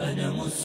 أنا مسلم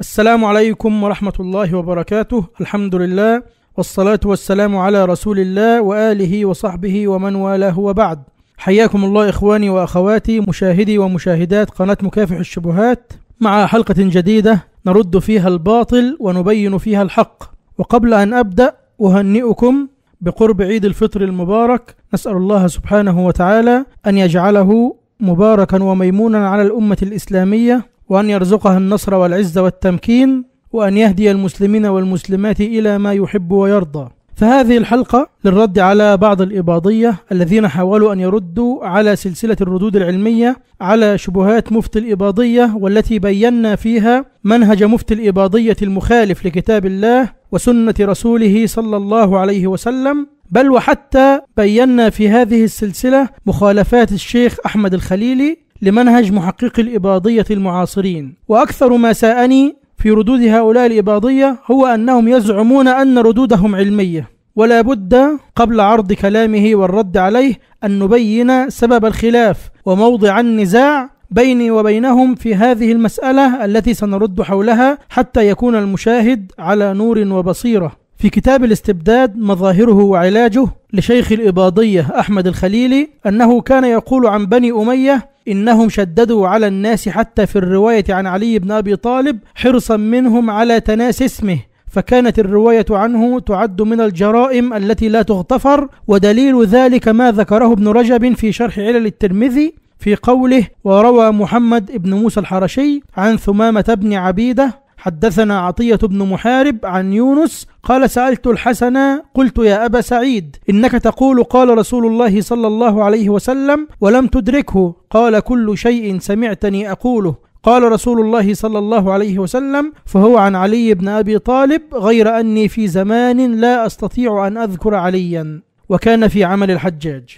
السلام عليكم ورحمة الله وبركاته الحمد لله والصلاة والسلام على رسول الله وآله وصحبه ومن والاه وبعد حياكم الله إخواني وأخواتي مشاهدي ومشاهدات قناة مكافح الشبهات مع حلقة جديدة نرد فيها الباطل ونبين فيها الحق وقبل أن أبدأ أهنئكم بقرب عيد الفطر المبارك نسأل الله سبحانه وتعالى أن يجعله مباركا وميمونا على الأمة الإسلامية وأن يرزقها النصر والعز والتمكين وأن يهدي المسلمين والمسلمات إلى ما يحب ويرضى فهذه الحلقة للرد على بعض الإباضية الذين حاولوا أن يردوا على سلسلة الردود العلمية على شبهات مفتي الإباضية والتي بينا فيها منهج مفتي الإباضية المخالف لكتاب الله وسنة رسوله صلى الله عليه وسلم بل وحتى بينا في هذه السلسلة مخالفات الشيخ أحمد الخليلي لمنهج محقق الإباضية المعاصرين وأكثر ما ساءني في ردود هؤلاء الإباضية هو أنهم يزعمون أن ردودهم علمية ولا بد قبل عرض كلامه والرد عليه أن نبين سبب الخلاف وموضع النزاع بيني وبينهم في هذه المسألة التي سنرد حولها حتى يكون المشاهد على نور وبصيرة في كتاب الاستبداد مظاهره وعلاجه لشيخ الإباضية أحمد الخليلي أنه كان يقول عن بني أمية إنهم شددوا على الناس حتى في الرواية عن علي بن أبي طالب حرصا منهم على تناسي اسمه فكانت الرواية عنه تعد من الجرائم التي لا تغتفر ودليل ذلك ما ذكره ابن رجب في شرح علل الترمذي في قوله وروى محمد بن موسى الحرشي عن ثمامة بن عبيدة حدثنا عطية بن محارب عن يونس قال سألت الحسن قلت يا أبا سعيد إنك تقول قال رسول الله صلى الله عليه وسلم ولم تدركه قال كل شيء سمعتني أقوله قال رسول الله صلى الله عليه وسلم فهو عن علي بن ابي طالب غير اني في زمان لا استطيع ان اذكر عليا وكان في عمل الحجاج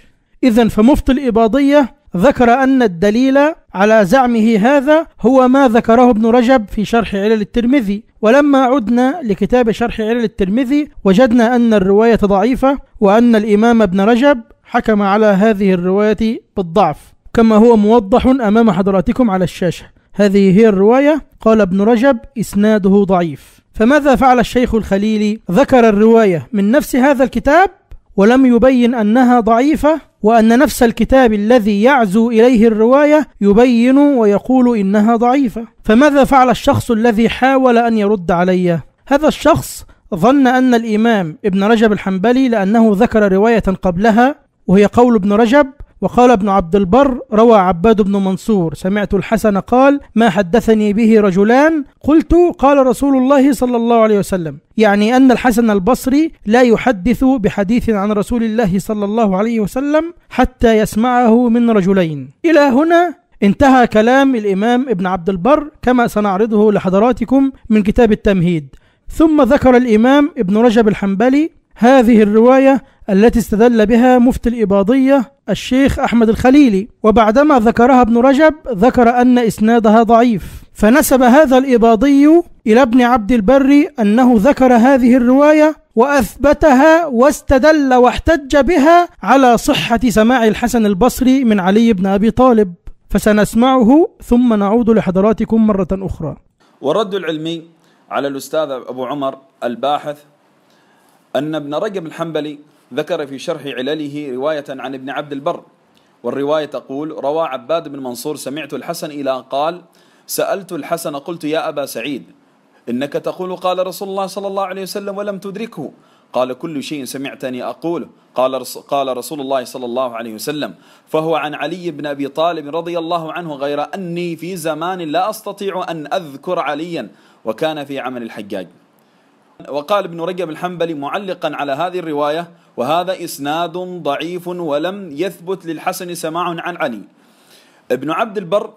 اذا فمفتي الاباضيه ذكر أن الدليل على زعمه هذا هو ما ذكره ابن رجب في شرح علل الترمذي ولما عدنا لكتاب شرح علل الترمذي وجدنا أن الرواية ضعيفة وأن الإمام ابن رجب حكم على هذه الرواية بالضعف كما هو موضح أمام حضراتكم على الشاشة هذه هي الرواية قال ابن رجب إسناده ضعيف فماذا فعل الشيخ الخليلي ذكر الرواية من نفس هذا الكتاب ولم يبين أنها ضعيفة وأن نفس الكتاب الذي يعزو إليه الرواية يبين ويقول إنها ضعيفة فماذا فعل الشخص الذي حاول أن يرد علي؟ هذا الشخص ظن أن الإمام ابن رجب الحنبلي لأنه ذكر رواية قبلها وهي قول ابن رجب وقال ابن عبد البر روى عباد بن منصور سمعت الحسن قال ما حدثني به رجلان قلت قال رسول الله صلى الله عليه وسلم يعني أن الحسن البصري لا يحدث بحديث عن رسول الله صلى الله عليه وسلم حتى يسمعه من رجلين إلى هنا انتهى كلام الإمام ابن عبد البر كما سنعرضه لحضراتكم من كتاب التمهيد ثم ذكر الإمام ابن رجب الحنبلي هذه الرواية التي استدل بها مفتي الإباضية الشيخ أحمد الخليلي وبعدما ذكرها ابن رجب ذكر أن إسنادها ضعيف فنسب هذا الإباضي إلى ابن عبد البر أنه ذكر هذه الرواية وأثبتها واستدل واحتج بها على صحة سماع الحسن البصري من علي بن أبي طالب فسنسمعه ثم نعود لحضراتكم مرة أخرى والرد العلمي على الأستاذ أبو عمر الباحث أن ابن رجب الحنبلي ذكر في شرح علله رواية عن ابن عبد البر والرواية تقول روى عباد بن منصور سمعت الحسن إلى قال سألت الحسن قلت يا أبا سعيد إنك تقول قال رسول الله صلى الله عليه وسلم ولم تدركه قال كل شيء سمعتني أقوله قال, قال رسول الله صلى الله عليه وسلم فهو عن علي بن أبي طالب رضي الله عنه غير أني في زمان لا أستطيع أن أذكر عليا وكان في عمل الحجاج وقال ابن رجب الحنبلي معلقا على هذه الرواية وهذا إسناد ضعيف ولم يثبت للحسن سماع عن علي ابن عبد البر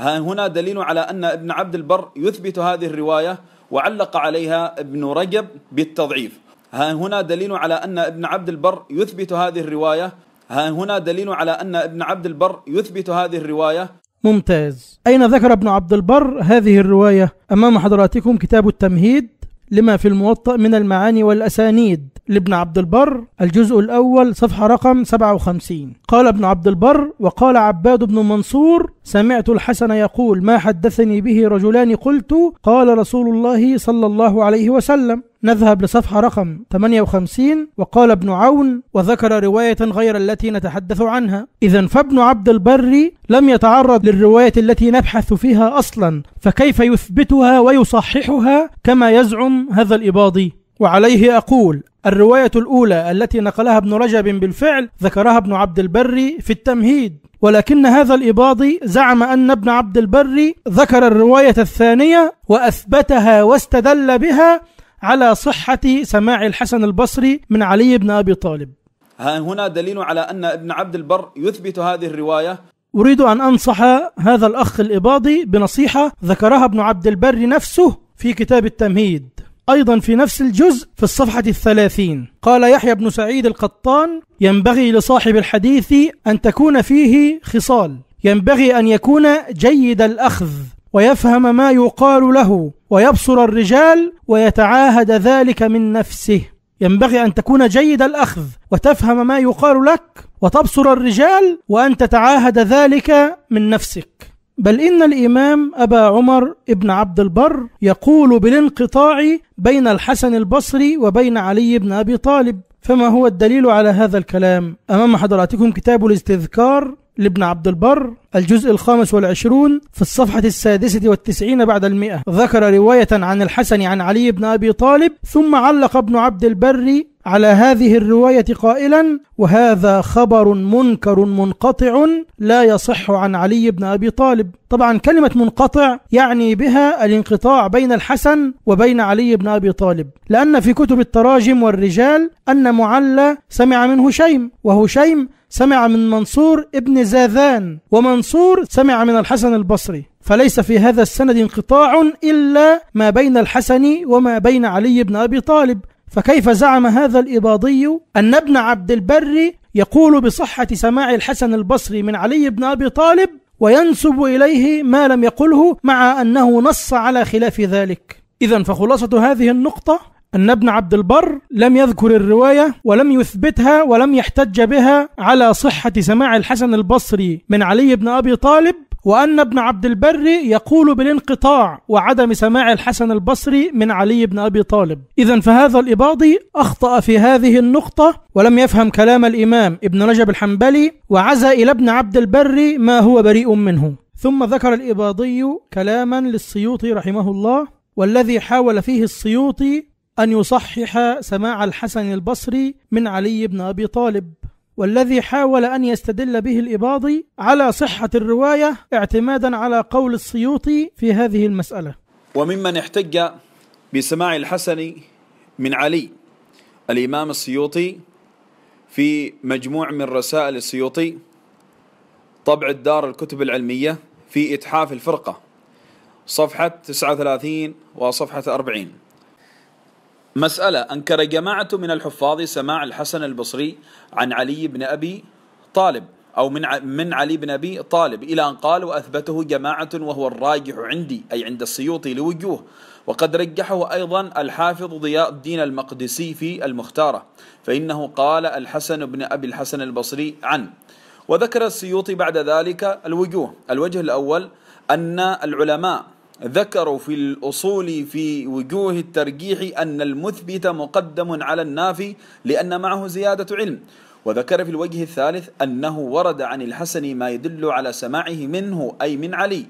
هنا دليل على أن ابن عبد البر يثبت هذه الرواية وعلق عليها ابن رجب بالتضعيف ها هنا دليل على أن ابن عبد البر يثبت هذه الرواية ها هنا دليل على أن ابن عبد البر يثبت هذه الرواية ممتاز أين ذكر ابن عبد البر هذه الرواية أمام حضراتكم كتاب التمهيد لما في الموطأ من المعاني والأسانيد لابن عبد البر الجزء الأول صفحة رقم 57 قال ابن عبد البر وقال عباد بن منصور سمعت الحسن يقول ما حدثني به رجلان قلت قال رسول الله صلى الله عليه وسلم نذهب لصفحة رقم 58 وقال ابن عون وذكر رواية غير التي نتحدث عنها إذا فابن عبد البر لم يتعرض للرواية التي نبحث فيها أصلا فكيف يثبتها ويصححها كما يزعم هذا الإباضي وعليه أقول الرواية الأولى التي نقلها ابن رجب بالفعل ذكرها ابن عبد البر في التمهيد ولكن هذا الإباضي زعم أن ابن عبد البر ذكر الرواية الثانية وأثبتها واستدل بها على صحة سماع الحسن البصري من علي بن أبي طالب هنا دليل على أن ابن عبد البر يثبت هذه الرواية أريد أن أنصح هذا الأخ الإباضي بنصيحة ذكرها ابن عبد البر نفسه في كتاب التمهيد أيضا في نفس الجزء في الصفحة الثلاثين قال يحيى بن سعيد القطان ينبغي لصاحب الحديث أن تكون فيه خصال ينبغي أن يكون جيد الأخذ ويفهم ما يقال له ويبصر الرجال ويتعاهد ذلك من نفسه ينبغي أن تكون جيد الأخذ وتفهم ما يقال لك وتبصر الرجال وأن تتعاهد ذلك من نفسك بل إن الإمام أبا عمر ابن عبد البر يقول بالانقطاع بين الحسن البصري وبين علي بن أبي طالب فما هو الدليل على هذا الكلام؟ أمام حضراتكم كتاب الاستذكار لابن عبد البر الجزء الخامس والعشرون في الصفحة السادسة والتسعين بعد المئة ذكر رواية عن الحسن عن علي بن أبي طالب ثم علق ابن عبد البر على هذه الرواية قائلا وهذا خبر منكر منقطع لا يصح عن علي بن أبي طالب طبعا كلمة منقطع يعني بها الانقطاع بين الحسن وبين علي بن أبي طالب لأن في كتب التراجم والرجال أن معلى سمع منه شيم وهشيم سمع من منصور ابن زاذان ومنصور سمع من الحسن البصري فليس في هذا السند انقطاع إلا ما بين الحسن وما بين علي بن أبي طالب فكيف زعم هذا الإباضي أن ابن عبد البر يقول بصحة سماع الحسن البصري من علي بن أبي طالب وينسب إليه ما لم يقله مع أنه نص على خلاف ذلك إذا فخلاصة هذه النقطة أن ابن عبد البر لم يذكر الرواية ولم يثبتها ولم يحتج بها على صحة سماع الحسن البصري من علي بن أبي طالب وأن ابن عبد البر يقول بالانقطاع وعدم سماع الحسن البصري من علي بن أبي طالب إذا فهذا الإباضي أخطأ في هذه النقطة ولم يفهم كلام الإمام ابن رجب الحنبلي وعزى إلى ابن عبد البر ما هو بريء منه ثم ذكر الإباضي كلاما للسيوطي رحمه الله والذي حاول فيه السيوطي أن يصحح سماع الحسن البصري من علي بن أبي طالب والذي حاول أن يستدل به الإباضي على صحة الرواية اعتمادا على قول السيوطي في هذه المسألة وممن احتج بسماع الحسن من علي الإمام السيوطي في مجموع من رسائل السيوطي طبع الدار الكتب العلمية في إتحاف الفرقة صفحة 39 وصفحة 40 مسألة أنكر جماعة من الحفاظ سماع الحسن البصري عن علي بن أبي طالب أو من من علي بن أبي طالب إلى أن قال وأثبته جماعة وهو الراجح عندي أي عند السيوطي لوجوه وقد رجحه أيضا الحافظ ضياء الدين المقدسي في المختارة فإنه قال الحسن بن أبي الحسن البصري عن وذكر السيوطي بعد ذلك الوجوه الوجه الأول أن العلماء ذكروا في الأصول في وجوه الترجيح أن المثبت مقدم على النافي لأن معه زيادة علم وذكر في الوجه الثالث أنه ورد عن الحسن ما يدل على سماعه منه أي من علي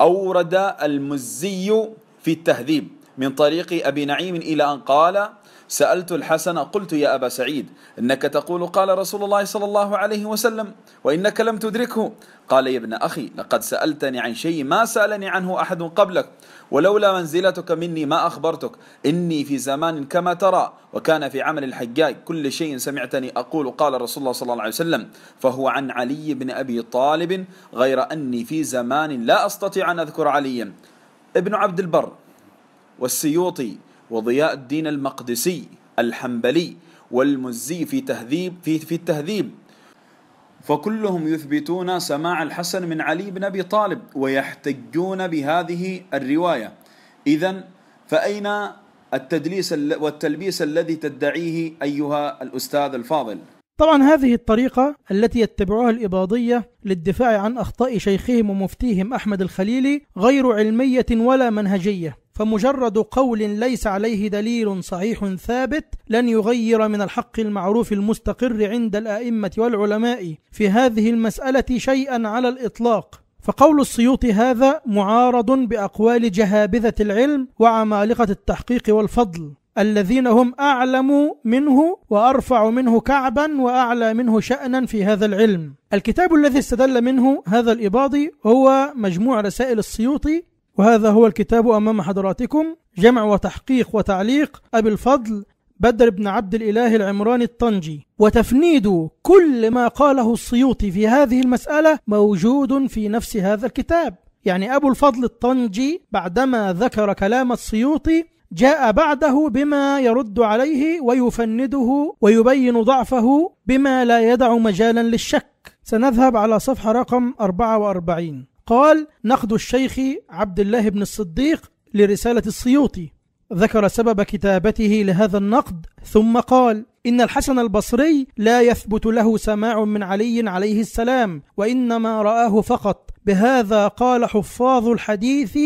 أورد المزي في التهذيب من طريق أبي نعيم إلى أن قال سألت الحسن قلت يا أبا سعيد إنك تقول قال رسول الله صلى الله عليه وسلم وإنك لم تدركه قال يا ابن أخي لقد سألتني عن شيء ما سألني عنه أحد قبلك ولولا منزلتك مني ما أخبرتك إني في زمان كما ترى وكان في عمل الحجاج كل شيء سمعتني أقول قال رسول الله صلى الله عليه وسلم فهو عن علي بن أبي طالب غير أني في زمان لا أستطيع أن أذكر عليا ابن عبد البر والسيوطي وضياء الدين المقدسي الحنبلي والمزي في تهذيب في في التهذيب فكلهم يثبتون سماع الحسن من علي بن ابي طالب ويحتجون بهذه الروايه اذا فاين التدليس والتلبيس الذي تدعيه ايها الاستاذ الفاضل طبعا هذه الطريقة التي يتبعها الإباضية للدفاع عن أخطاء شيخهم ومفتيهم أحمد الخليلي غير علمية ولا منهجية فمجرد قول ليس عليه دليل صحيح ثابت لن يغير من الحق المعروف المستقر عند الائمه والعلماء في هذه المساله شيئا على الاطلاق فقول السيوط هذا معارض باقوال جهابذه العلم وعمالقه التحقيق والفضل الذين هم اعلم منه وارفع منه كعبا واعلى منه شانا في هذا العلم. الكتاب الذي استدل منه هذا الاباضي هو مجموع رسائل السيوطي وهذا هو الكتاب أمام حضراتكم جمع وتحقيق وتعليق أبي الفضل بدر بن عبد الإله العمراني الطنجي وتفنيد كل ما قاله السيوطي في هذه المسألة موجود في نفس هذا الكتاب يعني أبو الفضل الطنجي بعدما ذكر كلام السيوطي جاء بعده بما يرد عليه ويفنده ويبين ضعفه بما لا يدع مجالا للشك سنذهب على صفحة رقم 44 قال نقد الشيخ عبد الله بن الصديق لرسالة السيوطي ذكر سبب كتابته لهذا النقد ثم قال إن الحسن البصري لا يثبت له سماع من علي عليه السلام وإنما رآه فقط بهذا قال حفاظ الحديث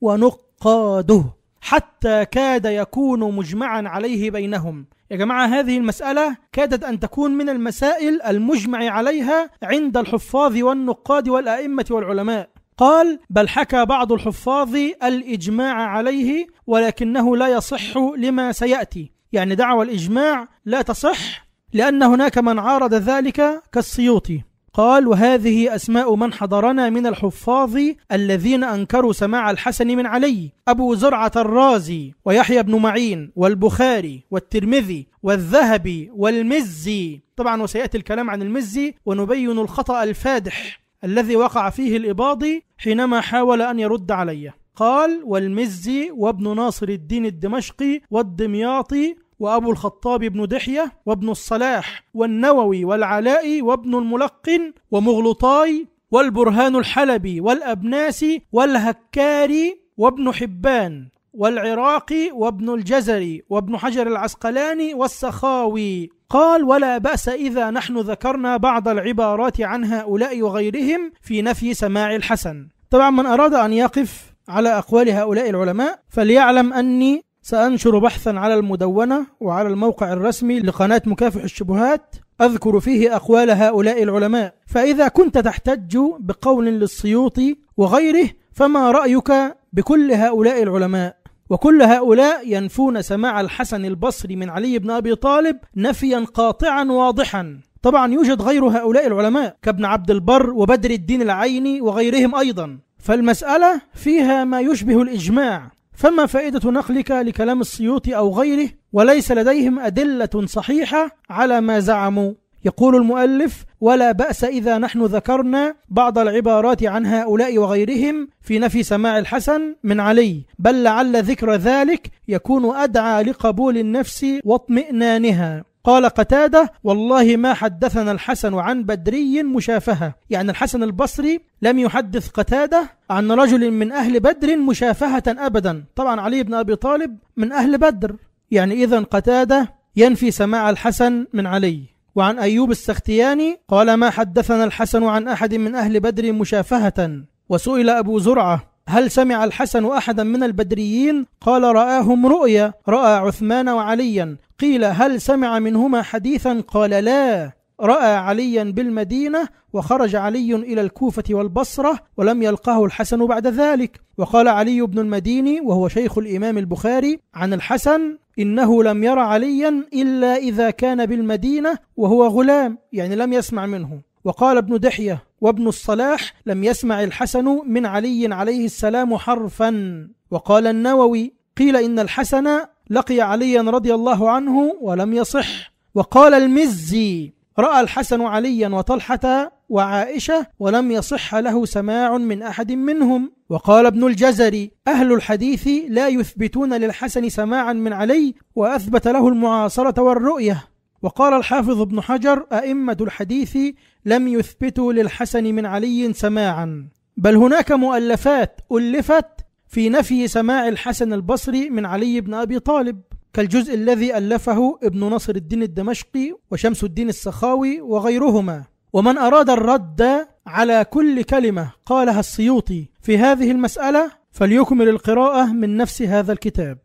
ونقاده حتى كاد يكون مجمعا عليه بينهم يا جماعة هذه المسألة كادت أن تكون من المسائل المجمع عليها عند الحفاظ والنقاد والأئمة والعلماء قال بل حكى بعض الحفاظ الإجماع عليه ولكنه لا يصح لما سيأتي يعني دعوى الإجماع لا تصح لأن هناك من عارض ذلك كالسيوطي قال وهذه أسماء من حضرنا من الحفاظ الذين أنكروا سماع الحسن من علي أبو زرعة الرازي ويحيى بن معين والبخاري والترمذي والذهبي والمزي طبعا وسيأتي الكلام عن المزي ونبين الخطأ الفادح الذي وقع فيه الإباضي حينما حاول أن يرد عليه قال والمزي وابن ناصر الدين الدمشقي والدمياطي وأبو الخطاب بن دحية وابن الصلاح والنووي والعلاء وابن الملقن ومغلطاي والبرهان الحلبي والأبناسي والهكاري وابن حبان والعراقي وابن الجزري وابن حجر العسقلاني والسخاوي قال ولا بأس إذا نحن ذكرنا بعض العبارات عن هؤلاء وغيرهم في نفي سماع الحسن طبعا من أراد أن يقف على أقوال هؤلاء العلماء فليعلم أني سأنشر بحثا على المدونة وعلى الموقع الرسمي لقناة مكافح الشبهات أذكر فيه أقوال هؤلاء العلماء فإذا كنت تحتج بقول للسيوطي وغيره فما رأيك بكل هؤلاء العلماء وكل هؤلاء ينفون سماع الحسن البصري من علي بن أبي طالب نفيا قاطعا واضحا طبعا يوجد غير هؤلاء العلماء كابن عبد البر وبدر الدين العيني وغيرهم أيضا فالمسألة فيها ما يشبه الإجماع فما فائدة نقلك لكلام السيوطي أو غيره وليس لديهم أدلة صحيحة على ما زعموا يقول المؤلف ولا بأس إذا نحن ذكرنا بعض العبارات عن هؤلاء وغيرهم في نفي سماع الحسن من علي بل لعل ذكر ذلك يكون أدعى لقبول النفس واطمئنانها قال قتادة والله ما حدثنا الحسن عن بدري مشافهة يعني الحسن البصري لم يحدث قتادة عن رجل من أهل بدر مشافهة أبدا طبعا علي بن أبي طالب من أهل بدر يعني إذا قتادة ينفي سماع الحسن من علي وعن أيوب السختياني قال ما حدثنا الحسن عن أحد من أهل بدر مشافهة وسئل أبو زرعة هل سمع الحسن أحدا من البدريين؟ قال رآهم رؤيا رأى عثمان وعليا قيل هل سمع منهما حديثا؟ قال لا رأى عليا بالمدينة وخرج علي إلى الكوفة والبصرة ولم يلقه الحسن بعد ذلك وقال علي بن المديني وهو شيخ الإمام البخاري عن الحسن إنه لم يرى عليا إلا إذا كان بالمدينة وهو غلام يعني لم يسمع منه وقال ابن دحية وابن الصلاح لم يسمع الحسن من علي عليه السلام حرفا وقال النووي قيل إن الحسن لقي عليا رضي الله عنه ولم يصح وقال المزي رأى الحسن عليا وطلحة وعائشة ولم يصح له سماع من أحد منهم وقال ابن الجزري أهل الحديث لا يثبتون للحسن سماعا من علي وأثبت له المعاصرة والرؤية وقال الحافظ ابن حجر أئمة الحديث لم يثبتوا للحسن من علي سماعا بل هناك مؤلفات ألفت في نفي سماع الحسن البصري من علي بن أبي طالب كالجزء الذي ألفه ابن نصر الدين الدمشقي وشمس الدين السخاوي وغيرهما ومن أراد الرد على كل كلمة قالها السيوطي في هذه المسألة فليكمل القراءة من نفس هذا الكتاب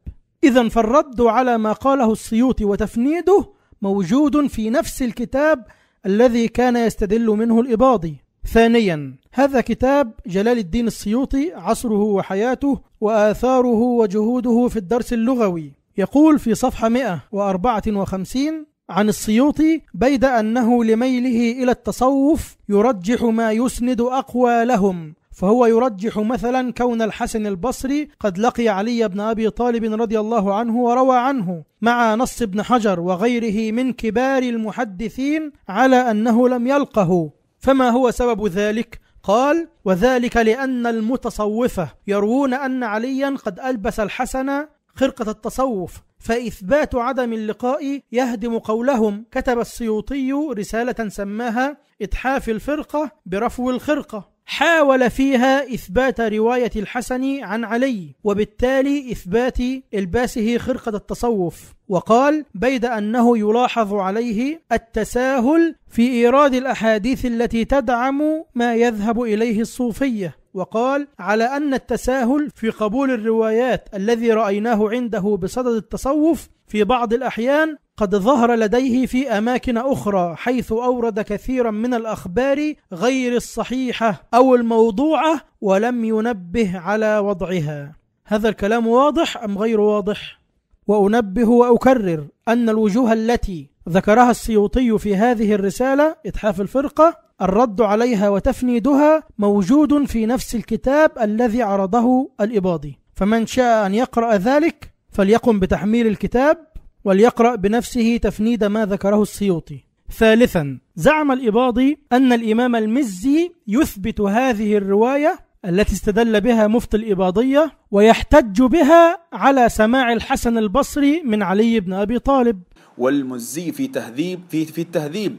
إذا فالرد على ما قاله السيوطي وتفنيده موجود في نفس الكتاب الذي كان يستدل منه الإباضي ثانيا هذا كتاب جلال الدين السيوطي عصره وحياته وآثاره وجهوده في الدرس اللغوي يقول في صفحة 154 عن السيوطي بيد أنه لميله إلى التصوف يرجح ما يسند أقوى لهم فهو يرجح مثلا كون الحسن البصري قد لقي علي بن أبي طالب رضي الله عنه وروى عنه مع نص ابن حجر وغيره من كبار المحدثين على أنه لم يلقه فما هو سبب ذلك؟ قال وذلك لأن المتصوفة يروون أن عليا قد ألبس الحسن خرقة التصوف فإثبات عدم اللقاء يهدم قولهم كتب السيوطي رسالة سماها إتحاف الفرقة برفو الخرقة حاول فيها إثبات رواية الحسن عن علي وبالتالي إثبات إلباسه خرقة التصوف وقال بيد أنه يلاحظ عليه التساهل في إيراد الأحاديث التي تدعم ما يذهب إليه الصوفية وقال على أن التساهل في قبول الروايات الذي رأيناه عنده بصدد التصوف في بعض الأحيان قد ظهر لديه في اماكن اخرى حيث اورد كثيرا من الاخبار غير الصحيحه او الموضوعه ولم ينبه على وضعها هذا الكلام واضح ام غير واضح وانبه واكرر ان الوجوه التي ذكرها السيوطي في هذه الرساله اتحاف الفرقه الرد عليها وتفنيدها موجود في نفس الكتاب الذي عرضه الاباضي فمن شاء ان يقرا ذلك فليقم بتحميل الكتاب وليقرأ بنفسه تفنيد ما ذكره السيوطي ثالثا زعم الإباضي أن الإمام المزي يثبت هذه الرواية التي استدل بها مفتي الإباضية ويحتج بها على سماع الحسن البصري من علي بن أبي طالب والمزي في تهذيب في في التهذيب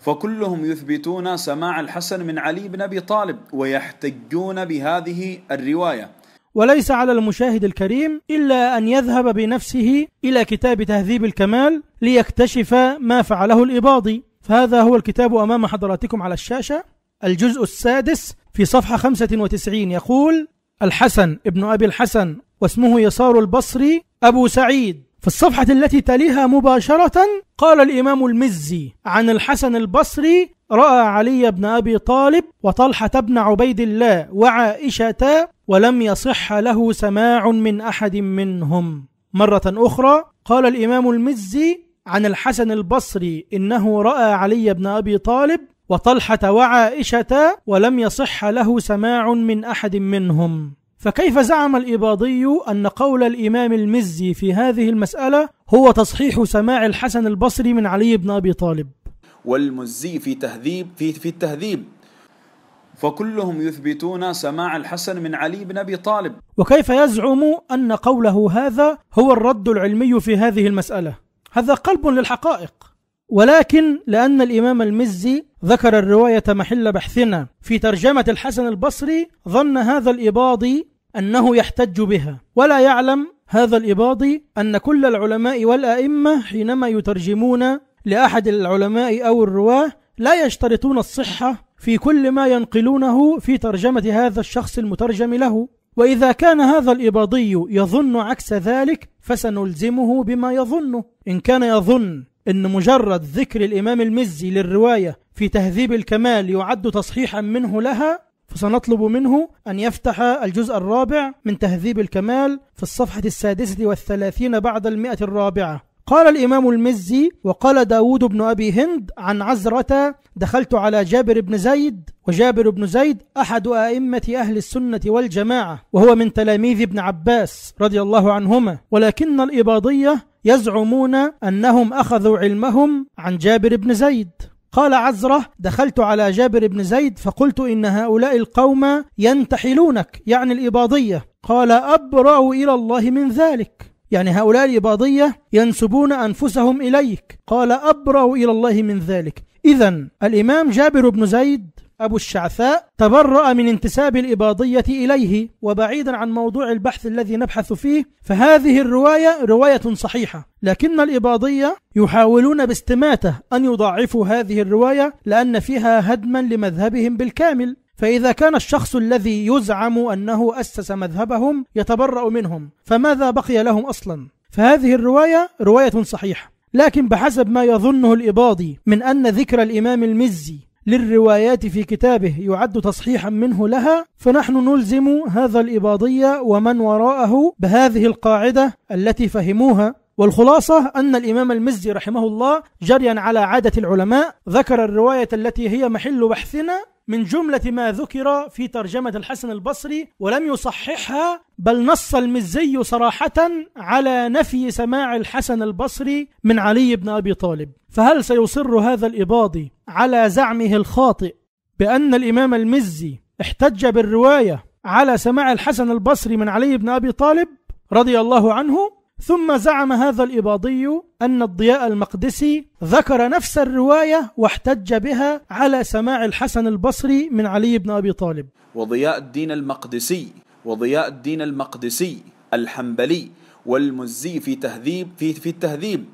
فكلهم يثبتون سماع الحسن من علي بن ابي طالب ويحتجون بهذه الروايه وليس على المشاهد الكريم إلا أن يذهب بنفسه إلى كتاب تهذيب الكمال ليكتشف ما فعله الإباضي فهذا هو الكتاب أمام حضراتكم على الشاشة الجزء السادس في صفحة 95 يقول الحسن ابن أبي الحسن واسمه يسار البصري أبو سعيد في الصفحة التي تليها مباشرة قال الإمام المزي عن الحسن البصري رأى علي بن أبي طالب وطلحة بن عبيد الله وعائشة ولم يصح له سماع من أحد منهم مرة أخرى قال الإمام المزي عن الحسن البصري إنه رأى علي بن أبي طالب وطلحة وعائشة ولم يصح له سماع من أحد منهم فكيف زعم الإباضي أن قول الإمام المزي في هذه المسألة هو تصحيح سماع الحسن البصري من علي بن أبي طالب والمزي في تهذيب في في التهذيب فكلهم يثبتون سماع الحسن من علي بن ابي طالب وكيف يزعم ان قوله هذا هو الرد العلمي في هذه المساله هذا قلب للحقائق ولكن لان الامام المزي ذكر الروايه محل بحثنا في ترجمه الحسن البصري ظن هذا الاباضي انه يحتج بها ولا يعلم هذا الاباضي ان كل العلماء والائمه حينما يترجمون لاحد العلماء او الرواه لا يشترطون الصحه في كل ما ينقلونه في ترجمة هذا الشخص المترجم له وإذا كان هذا الإباضي يظن عكس ذلك فسنلزمه بما يظنه إن كان يظن أن مجرد ذكر الإمام المزي للرواية في تهذيب الكمال يعد تصحيحا منه لها فسنطلب منه أن يفتح الجزء الرابع من تهذيب الكمال في الصفحة السادسة والثلاثين بعد المئة الرابعة قال الإمام المزي وقال داود بن أبي هند عن عزرة دخلت على جابر بن زيد وجابر بن زيد أحد أئمة أهل السنة والجماعة وهو من تلاميذ ابن عباس رضي الله عنهما ولكن الإباضية يزعمون أنهم أخذوا علمهم عن جابر بن زيد قال عزرة دخلت على جابر بن زيد فقلت إن هؤلاء القوم ينتحلونك يعني الإباضية قال أبرأ إلى الله من ذلك يعني هؤلاء الإباضية ينسبون أنفسهم إليك قال أبرأ إلى الله من ذلك إذا الإمام جابر بن زيد أبو الشعثاء تبرأ من انتساب الإباضية إليه وبعيدا عن موضوع البحث الذي نبحث فيه فهذه الرواية رواية صحيحة لكن الإباضية يحاولون باستماته أن يضعفوا هذه الرواية لأن فيها هدما لمذهبهم بالكامل فإذا كان الشخص الذي يزعم أنه أسس مذهبهم يتبرأ منهم فماذا بقي لهم أصلا؟ فهذه الرواية رواية صحيحة لكن بحسب ما يظنه الإباضي من أن ذكر الإمام المزي للروايات في كتابه يعد تصحيحا منه لها فنحن نلزم هذا الإباضية ومن وراءه بهذه القاعدة التي فهموها والخلاصة أن الإمام المزي رحمه الله جريا على عادة العلماء ذكر الرواية التي هي محل بحثنا من جملة ما ذكر في ترجمة الحسن البصري ولم يصححها بل نص المزي صراحة على نفي سماع الحسن البصري من علي بن أبي طالب فهل سيصر هذا الإباضي على زعمه الخاطئ بأن الإمام المزي احتج بالرواية على سماع الحسن البصري من علي بن أبي طالب رضي الله عنه ثم زعم هذا الإباضي أن الضياء المقدسي ذكر نفس الرواية واحتج بها على سماع الحسن البصري من علي بن أبي طالب وضياء الدين المقدسي وضياء الدين المقدسي الحنبلي والمزي في تهذيب في في التهذيب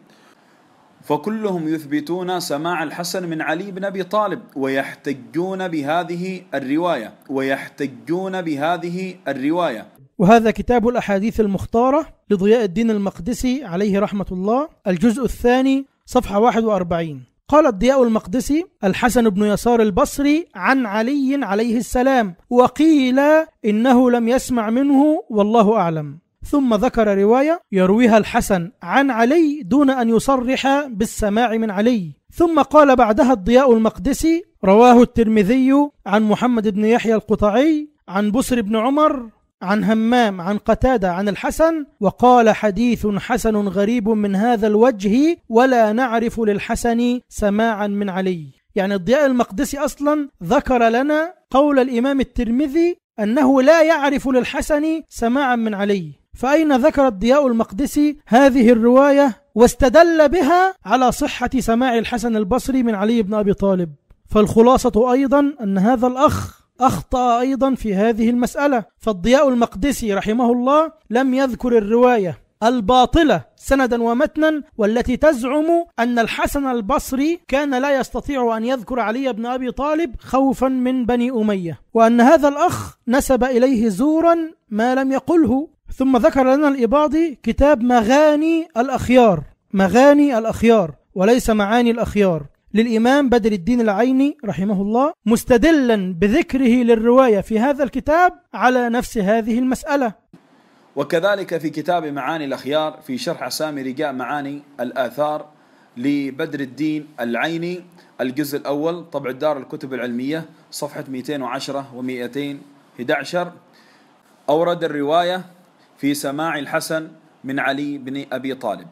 فكلهم يثبتون سماع الحسن من علي بن ابي طالب ويحتجون بهذه الروايه ويحتجون بهذه الروايه وهذا كتاب الأحاديث المختارة لضياء الدين المقدسي عليه رحمة الله الجزء الثاني صفحة 41 قال الضياء المقدسي الحسن بن يسار البصري عن علي عليه السلام وقيل إنه لم يسمع منه والله أعلم ثم ذكر رواية يرويها الحسن عن علي دون أن يصرح بالسماع من علي ثم قال بعدها الضياء المقدسي رواه الترمذي عن محمد بن يحيى القطعي عن بصر بن عمر عن همام عن قتادة عن الحسن وقال حديث حسن غريب من هذا الوجه ولا نعرف للحسن سماعا من علي يعني الضياء المقدسي أصلا ذكر لنا قول الإمام الترمذي أنه لا يعرف للحسن سماعا من علي فأين ذكر الضياء المقدسي هذه الرواية واستدل بها على صحة سماع الحسن البصري من علي بن أبي طالب فالخلاصة أيضا أن هذا الأخ أخطأ أيضا في هذه المسألة فالضياء المقدسي رحمه الله لم يذكر الرواية الباطلة سندا ومتنا والتي تزعم أن الحسن البصري كان لا يستطيع أن يذكر علي بن أبي طالب خوفا من بني أمية وأن هذا الأخ نسب إليه زورا ما لم يقله ثم ذكر لنا الإباضي كتاب مغاني الأخيار مغاني الأخيار وليس معاني الأخيار للإمام بدر الدين العيني رحمه الله مستدلا بذكره للرواية في هذا الكتاب على نفس هذه المسألة وكذلك في كتاب معاني الأخيار في شرح سامي رجاء معاني الآثار لبدر الدين العيني الجزء الأول طبع الدار الكتب العلمية صفحة 210 و 211 أورد الرواية في سماع الحسن من علي بن أبي طالب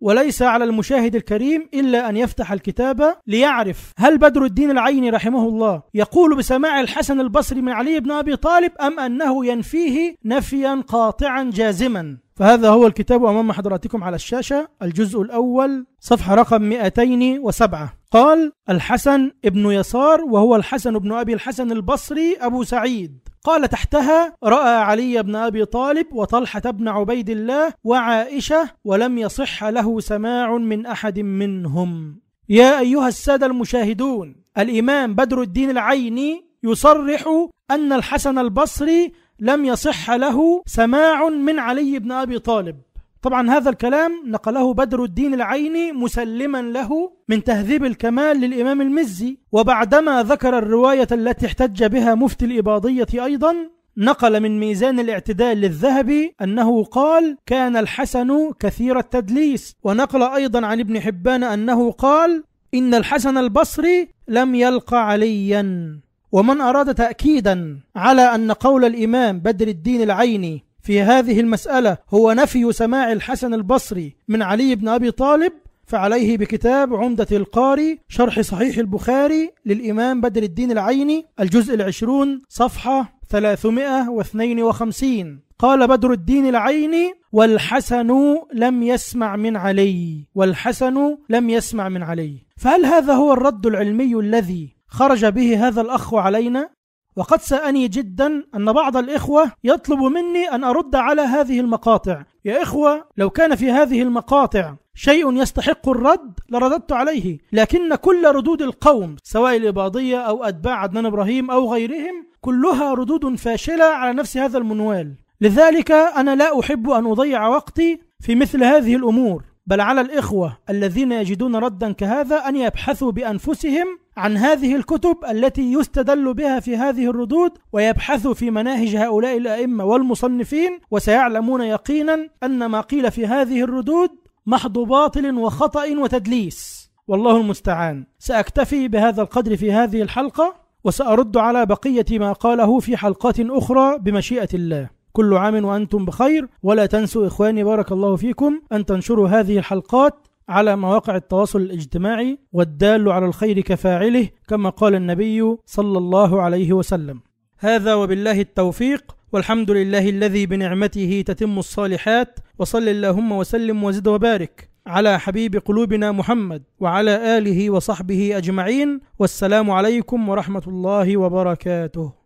وليس على المشاهد الكريم إلا أن يفتح الكتاب ليعرف هل بدر الدين العيني رحمه الله يقول بسماع الحسن البصري من علي بن أبي طالب أم أنه ينفيه نفيا قاطعا جازما فهذا هو الكتاب أمام حضراتكم على الشاشة الجزء الأول صفحة رقم 207 قال الحسن ابن يسار وهو الحسن بن أبي الحسن البصري أبو سعيد قال تحتها رأى علي بن أبي طالب وطلحة بن عبيد الله وعائشة ولم يصح له سماع من أحد منهم يا أيها السادة المشاهدون الإمام بدر الدين العيني يصرح أن الحسن البصري لم يصح له سماع من علي بن أبي طالب طبعا هذا الكلام نقله بدر الدين العيني مسلما له من تهذيب الكمال للإمام المزي وبعدما ذكر الرواية التي احتج بها مفتي الإباضية أيضا نقل من ميزان الاعتدال للذهبي أنه قال كان الحسن كثير التدليس ونقل أيضا عن ابن حبان أنه قال إن الحسن البصري لم يلق عليا ومن أراد تأكيدا على أن قول الإمام بدر الدين العيني في هذه المسألة هو نفي سماع الحسن البصري من علي بن أبي طالب فعليه بكتاب عمدة القاري شرح صحيح البخاري للإمام بدر الدين العيني الجزء العشرون صفحة 352 قال بدر الدين العيني والحسن لم يسمع من علي والحسن لم يسمع من علي فهل هذا هو الرد العلمي الذي خرج به هذا الأخ علينا وقد سأني جدا أن بعض الإخوة يطلب مني أن أرد على هذه المقاطع يا إخوة لو كان في هذه المقاطع شيء يستحق الرد لرددت عليه لكن كل ردود القوم سواء الإباضية أو أتباع عدنان إبراهيم أو غيرهم كلها ردود فاشلة على نفس هذا المنوال لذلك أنا لا أحب أن أضيع وقتي في مثل هذه الأمور بل على الإخوة الذين يجدون ردا كهذا أن يبحثوا بأنفسهم عن هذه الكتب التي يستدل بها في هذه الردود ويبحثوا في مناهج هؤلاء الأئمة والمصنفين وسيعلمون يقينا أن ما قيل في هذه الردود محض باطل وخطأ وتدليس والله المستعان سأكتفي بهذا القدر في هذه الحلقة وسأرد على بقية ما قاله في حلقات أخرى بمشيئة الله كل عام وأنتم بخير ولا تنسوا إخواني بارك الله فيكم أن تنشروا هذه الحلقات على مواقع التواصل الاجتماعي والدال على الخير كفاعله كما قال النبي صلى الله عليه وسلم هذا وبالله التوفيق والحمد لله الذي بنعمته تتم الصالحات وصل اللهم وسلم وزد وبارك على حبيب قلوبنا محمد وعلى اله وصحبه اجمعين والسلام عليكم ورحمه الله وبركاته